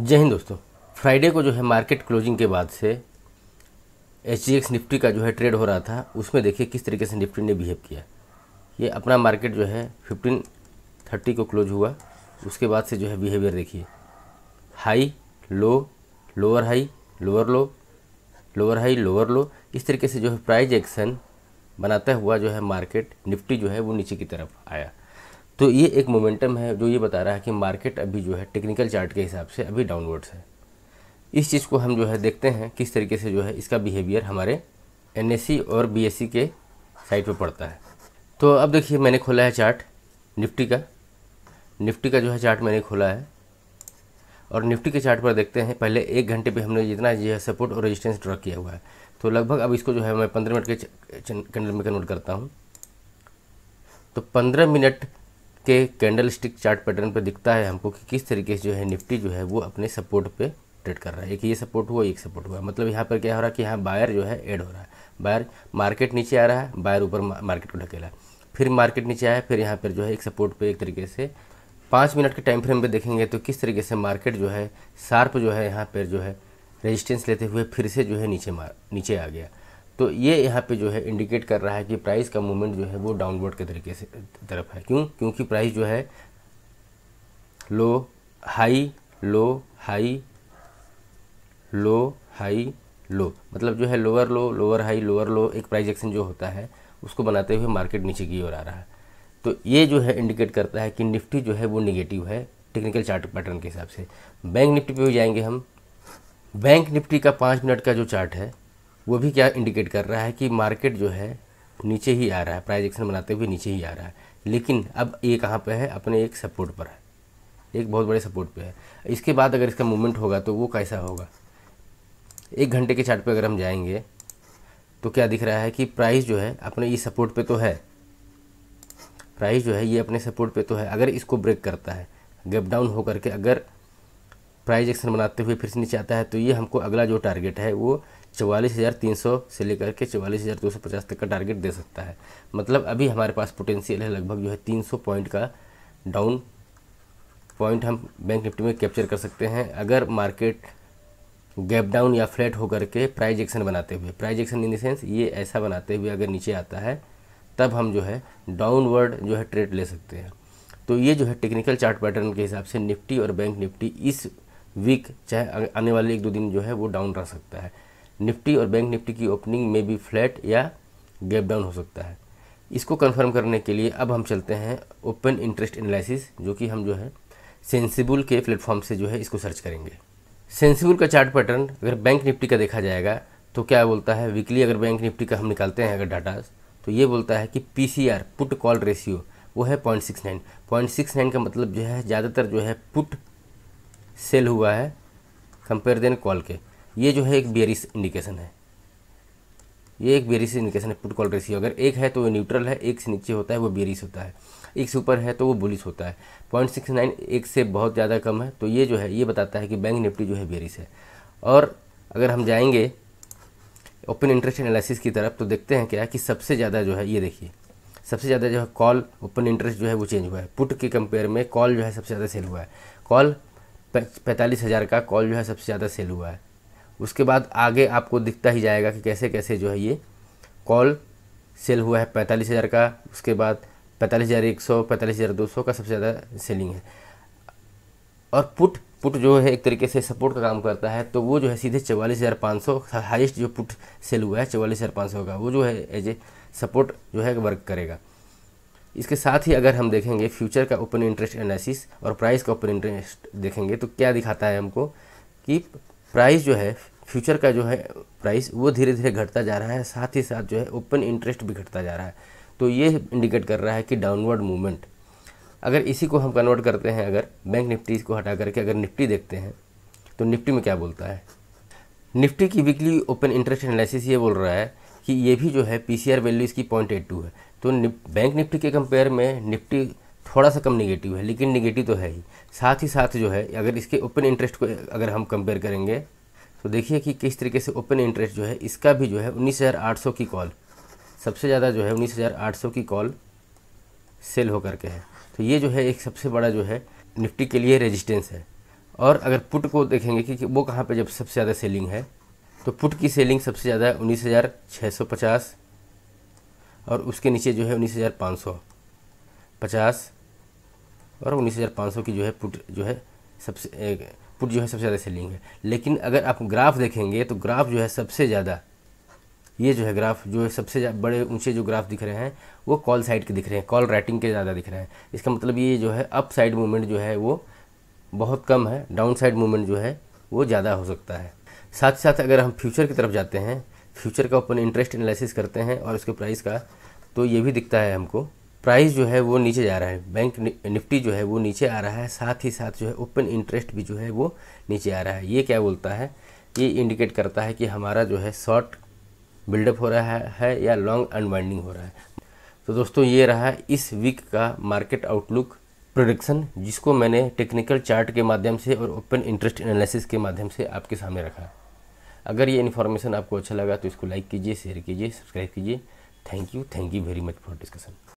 जय हिंद दोस्तों फ्राइडे को जो है मार्केट क्लोजिंग के बाद से एच निफ्टी का जो है ट्रेड हो रहा था उसमें देखिए किस तरीके से निफ्टी ने बिहेव किया ये अपना मार्केट जो है फिफ्टीन थर्टी को क्लोज हुआ उसके बाद से जो है बिहेवियर देखिए high low lower high lower low lower high lower low इस तरीके से जो है प्राइज एक्शन बनाता हुआ जो है मार्केट निफ्टी जो है वो नीचे की तरफ आया तो ये एक मोमेंटम है जो ये बता रहा है कि मार्केट अभी जो है टेक्निकल चार्ट के हिसाब से अभी डाउनवर्ड्स है इस चीज़ को हम जो है देखते हैं किस तरीके से जो है इसका बिहेवियर हमारे एन और बी के साइट पर पड़ता है तो अब देखिए मैंने खोला है चार्ट निफ्टी का निफ्टी का जो है चार्ट मैंने खोला है और निफ्टी के चार्ट पर देखते हैं पहले एक घंटे पे हमने जितना जो है सपोर्ट और रेजिस्टेंस ड्रॉ किया हुआ है तो लगभग अब इसको जो है मैं पंद्रह मिनट के कैंडल में कन्वर्ट करता हूँ तो पंद्रह मिनट के कैंडल स्टिक चार्ट पैटर्न पर दिखता है हमको कि किस तरीके से जो है निफ्टी जो है वो अपने सपोर्ट पे ट्रेड कर रहा है एक ये सपोर्ट हुआ एक सपोर्ट हुआ मतलब यहाँ पर क्या हो रहा है कि यहाँ बायर जो है एड हो रहा है बायर मार्केट नीचे आ रहा है बायर ऊपर मार्केट को ढकेला फिर मार्केट नीचे आया फिर यहाँ पर जो है एक सपोर्ट पर एक तरीके से पाँच मिनट के टाइम फ्रेम पर देखेंगे तो किस तरीके से मार्केट जो है शार्प जो है यहाँ पर जो है रेजिस्टेंस लेते हुए फिर से जो है नीचे मार नीचे आ गया तो ये यहाँ पे जो है इंडिकेट कर रहा है कि प्राइस का मूवमेंट जो है वो डाउनवर्ड के तरीके से तरफ है क्यों क्योंकि प्राइस जो है low high low high low high low मतलब जो है lower low lower high lower low एक प्राइस एक्शन जो होता है उसको बनाते हुए मार्केट नीचे की ओर आ रहा है तो ये जो है इंडिकेट करता है कि निफ्टी जो है वो निगेटिव है टेक्निकल चार्ट पैटर्न के हिसाब से बैंक निफ्टी पे भी जाएंगे हम बैंक निफ्टी का पाँच मिनट का जो चार्ट है वो भी क्या इंडिकेट कर रहा है कि मार्केट जो है नीचे ही आ रहा है प्राइज एक्शन बनाते हुए नीचे ही आ रहा है लेकिन अब ये कहाँ पे है अपने एक सपोर्ट पर है एक बहुत बड़े सपोर्ट पे है इसके बाद अगर इसका मूवमेंट होगा तो वो कैसा होगा एक घंटे के चार्ट पे अगर हम जाएंगे तो क्या दिख रहा है कि प्राइस जो है अपने ये सपोर्ट पे तो है प्राइस जो है ये अपने सपोर्ट पे तो है अगर इसको ब्रेक करता है गैप डाउन होकर के अगर प्राइस एक्शन बनाते हुए फिर से नीचे आता है तो ये हमको अगला जो टारगेट है वो चवालीस हज़ार तीन सौ से लेकर के चवालीस हज़ार दो सौ पचास तक का टारगेट दे सकता है मतलब अभी हमारे पास पोटेंशियल है लगभग जो है तीन सौ पॉइंट का डाउन पॉइंट हम बैंक निफ्टी में कैप्चर कर सकते हैं अगर मार्केट गैप डाउन या फ्लैट होकर के प्राइज एक्शन बनाते हुए प्राइज एक्शन इन देंस ये ऐसा बनाते हुए अगर नीचे आता है तब हम जो है डाउनवर्ड जो है ट्रेड ले सकते हैं तो ये जो है टेक्निकल चार्ट पैटर्न के हिसाब से निफ्टी और बैंक निफ्टी इस वीक चाहे आने वाले एक दो दिन जो है वो डाउन रह सकता है निफ्टी और बैंक निफ्टी की ओपनिंग में भी फ्लैट या गैप डाउन हो सकता है इसको कंफर्म करने के लिए अब हम चलते हैं ओपन इंटरेस्ट एनालिसिस जो कि हम जो है सेंसिबल के प्लेटफॉर्म से जो है इसको सर्च करेंगे सेंसिबल का चार्ट पैटर्न अगर बैंक निफ्टी का देखा जाएगा तो क्या बोलता है वीकली अगर बैंक निफ्टी का हम निकालते हैं अगर डाटा तो ये बोलता है कि पी पुट कॉल रेशियो वो है point six nine point six nine का मतलब जो है ज़्यादातर जो है पुट सेल हुआ है कंपेयर देन कॉल के ये जो है एक बेरिस इंडिकेशन है ये एक बेरिस इंडिकेशन है पुट कॉल रेशियो अगर एक है तो वो न्यूट्रल है एक से नीचे होता है वो बेरिस होता है एक से ऊपर है तो वो बुलिस होता है पॉइंट सिक्स नाइन एक से बहुत ज़्यादा कम है तो ये जो है ये बताता है कि बैंक निफ्टी जो है बेरिस है और अगर हम जाएंगे ओपन इंटरेस्ट एनालिसिस की तरफ तो देखते हैं क्या कि सबसे ज़्यादा जो है ये देखिए सबसे ज़्यादा जो है कॉल ओपन इंटरेस्ट जो है वो चेंज हुआ है पुट के कंपेयर में कॉल जो है सबसे ज़्यादा सेल हुआ है कॉल पैंतालीस हज़ार का कॉल जो है सबसे ज़्यादा सेल हुआ है उसके बाद आगे आपको दिखता ही जाएगा कि कैसे कैसे जो है ये कॉल सेल हुआ है पैंतालीस हज़ार का उसके बाद पैंतालीस हज़ार एक सौ पैंतालीस हज़ार दो सौ का सबसे ज़्यादा सेलिंग है और पुट पुट जो है एक तरीके से सपोर्ट का काम करता है तो वो जो है सीधे चवालीस हज़ार पाँच सौ हाइस्ट जो पुट सेल हुआ है चवालीस हज़ार पाँच सौ का वो जो है एज ए सपोर्ट जो है वर्क करेगा इसके साथ ही अगर हम देखेंगे फ्यूचर का ओपन इंटरेस्ट एनालिसिस और प्राइस का ओपन इंटरेस्ट देखेंगे तो क्या दिखाता है हमको कि प्राइस जो है फ्यूचर का जो है प्राइस वो धीरे धीरे घटता जा रहा है साथ ही साथ जो है ओपन इंटरेस्ट भी घटता जा रहा है तो ये इंडिकेट कर रहा है कि डाउनवर्ड मूवमेंट अगर इसी को हम कन्वर्ट करते हैं अगर बैंक निफ्टी को हटा करके अगर निफ्टी देखते हैं तो निफ्टी में क्या बोलता है निफ्टी की वीकली ओपन इंटरेस्ट एनालिसिस ये बोल रहा है कि ये भी जो है पी सी आर वैल्यू इसकी पॉइंट एट टू है तो बैंक निफ्टी के कंपेयर में निफ्टी थोड़ा सा कम निगेटिव है लेकिन निगेटिव तो है ही साथ ही साथ जो है अगर इसके ओपन इंटरेस्ट को अगर हम कंपेयर करेंगे तो देखिए कि किस तरीके से ओपन इंटरेस्ट जो है इसका भी जो है 19,800 की कॉल सबसे ज़्यादा जो है 19,800 की कॉल सेल होकर के है तो ये जो है एक सबसे बड़ा जो है निफ्टी के लिए रेजिस्टेंस है और अगर पुट को देखेंगे कि, वो कहाँ पर जब सबसे ज़्यादा सेलिंग है तो पुट की सेलिंग सबसे ज़्यादा है उन्नीस और उसके नीचे जो है उन्नीस हज़ार पाँच सौ पचास और उन्नीस हज़ार पाँच सौ की जो है पुट जो है सबसे पुट जो है सबसे ज़्यादा सेलिंग है लेकिन अगर आप ग्राफ देखेंगे तो ग्राफ जो है सबसे ज़्यादा ये जो है ग्राफ जो है सबसे बड़े ऊंचे जो ग्राफ दिख रहे हैं वो कॉल साइड के दिख रहे हैं कॉल राइटिंग के ज़्यादा दिख रहे हैं इसका मतलब ये जो है अप साइड मूवमेंट जो है वो बहुत कम है डाउन साइड मूवमेंट जो है वो ज़्यादा हो सकता है साथ ही साथ अगर हम फ्यूचर की तरफ जाते हैं फ्यूचर का ओपन इंटरेस्ट एनालिसिस करते हैं और उसके प्राइस का तो ये भी दिखता है हमको प्राइस जो है वो नीचे जा रहा है बैंक निफ्टी जो है वो नीचे आ रहा है साथ ही साथ जो है ओपन इंटरेस्ट भी जो है वो नीचे आ रहा है ये क्या बोलता है ये इंडिकेट करता है कि हमारा जो है शॉर्ट बिल्डअप हो रहा है या लॉन्ग अनवाइंडिंग हो रहा है तो दोस्तों ये रहा इस वीक का मार्केट आउटलुक प्रोडिक्शन जिसको मैंने टेक्निकल चार्ट के माध्यम से और ओपन इंटरेस्ट एनालिसिस के माध्यम से आपके सामने रखा अगर ये इन्फॉर्मेशन आपको अच्छा लगा तो इसको लाइक कीजिए शेयर कीजिए सब्सक्राइब कीजिए thank you thank you very much for discussion